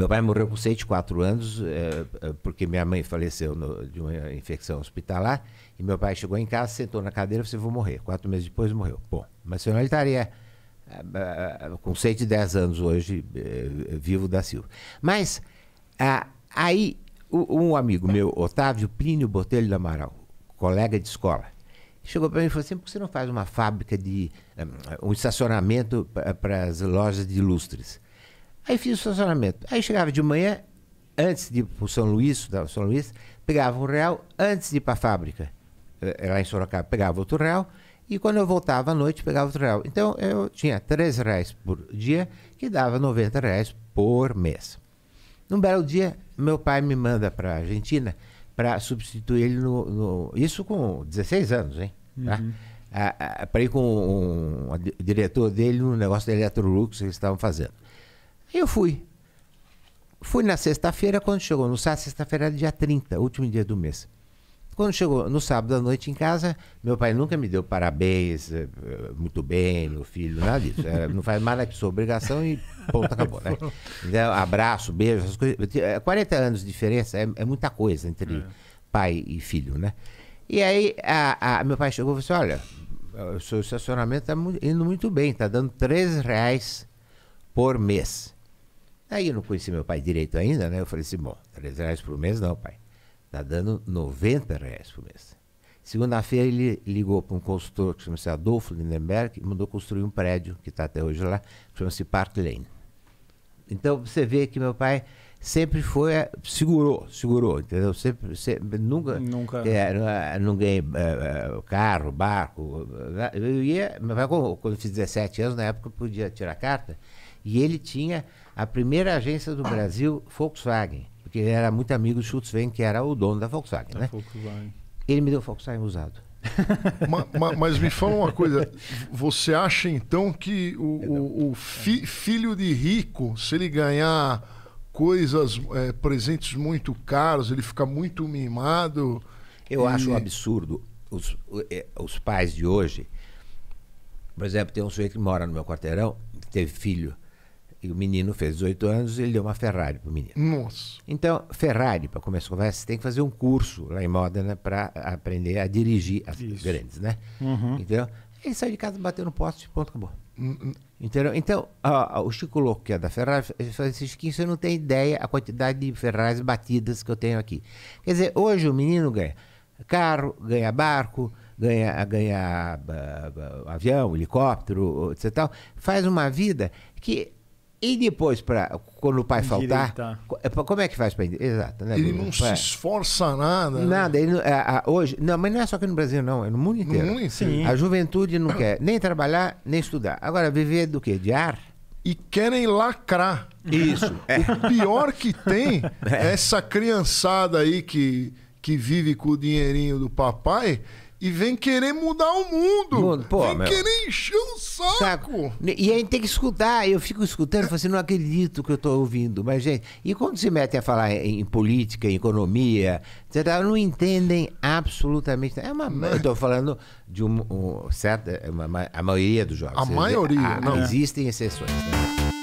Meu pai morreu com 104 anos, é, porque minha mãe faleceu no, de uma infecção hospitalar. E meu pai chegou em casa, sentou na cadeira e disse assim, Vou morrer. Quatro meses depois morreu. Bom, mas senão ele estaria uh, é, uh, é, é, com 110 anos hoje, eh, vivo da Silva. Mas aí, um amigo meu, Otávio Plínio Botelho do Amaral, colega de escola, chegou para mim e falou assim: por que você não faz uma fábrica de. um estacionamento para as lojas de ilustres Aí fiz o estacionamento. Aí chegava de manhã, antes de ir para o São Luís, da São Luís, pegava um real antes de ir para a fábrica. É, é lá em Sorocaba, pegava outro real. E quando eu voltava à noite, pegava outro real. Então eu tinha 3 reais por dia, que dava 90 reais por mês. Num belo dia, meu pai me manda para a Argentina para substituir ele no, no, Isso com 16 anos, hein? Uhum. Tá? Ah, para ir com o um, um, diretor dele no negócio da Electrolux que eles estavam fazendo. Eu fui. Fui na sexta-feira, quando chegou no sábado, sexta-feira era dia 30, último dia do mês. Quando chegou no sábado à noite em casa, meu pai nunca me deu parabéns, eh, eh, muito bem, meu filho, nada disso. Era, não faz nada que sua obrigação e ponto, acabou, né? Então, abraço, beijo, essas coisas. 40 eh, anos de diferença é, é muita coisa entre é. pai e filho, né? E aí, a, a, meu pai chegou e falou assim, olha, o seu estacionamento está indo muito bem, está dando 13 reais por mês. Aí eu não conheci meu pai direito ainda, né? Eu falei assim, bom, 3 reais por mês não, pai. Tá dando 90 reais por mês. Segunda-feira ele ligou para um consultor que chama-se Adolfo Lindenberg e mandou construir um prédio que está até hoje lá, que chama-se Park Lane. Então você vê que meu pai sempre foi é, segurou segurou entendeu sempre, sempre nunca nunca é, não, é, ganhei é, é, carro barco né? eu ia meu pai quando eu fiz 17 anos na época eu podia tirar carta e ele tinha a primeira agência do Brasil Volkswagen porque ele era muito amigo do Schutzven que era o dono da Volkswagen da né Volkswagen. ele me deu Volkswagen usado ma, ma, mas, me fala uma coisa. Você acha então que o, o, o fi, filho de rico, se ele ganhar coisas, é, presentes muito caros, ele fica muito mimado. Eu e... acho um absurdo os, é, os pais de hoje. Por exemplo, tem um sujeito que mora no meu quarteirão, que teve filho, e o menino fez 18 anos e ele deu uma Ferrari para o menino. Nossa. Então, Ferrari, para começar a conversa, você tem que fazer um curso lá em Modena para aprender a dirigir as Isso. grandes, né? Uhum. Então, ele saiu de casa, bateu no poste, pronto, acabou. Hum, hum. Entendeu? Então, o Chico Louco, que é da Ferrari, ele falou assim, Chiquinho, você não tem ideia a quantidade de Ferraris batidas que eu tenho aqui. Quer dizer, hoje o menino ganha carro, ganha barco, ganha, ganha ah, avião, helicóptero, etc. Faz uma vida que e depois, pra, quando o pai faltar, Direita. É como é que faz para Exato, né? Ele não pra... se esforça nada. Né? Nada, né? ele, é, hoje. Não, mas não é só aqui no Brasil, não, é no mundo inteiro. No mundo inteiro. Sim. A juventude não quer nem trabalhar, nem estudar. Agora, viver do quê? De ar? E querem lacrar. Isso. É. O pior que tem é essa criançada aí que, que vive com o dinheirinho do papai e vem querer mudar o mundo. mundo pô, vem meu. querer encher o saco. saco. E a gente tem que escutar. Eu fico escutando, falo assim, não acredito que eu estou ouvindo. Mas, gente, e quando se metem a falar em política, em economia, etc., não entendem absolutamente. É uma, eu estou falando de um, um é uma, a maioria dos jogos. A maioria. Dizer, ah, a, não. Existem exceções. Né?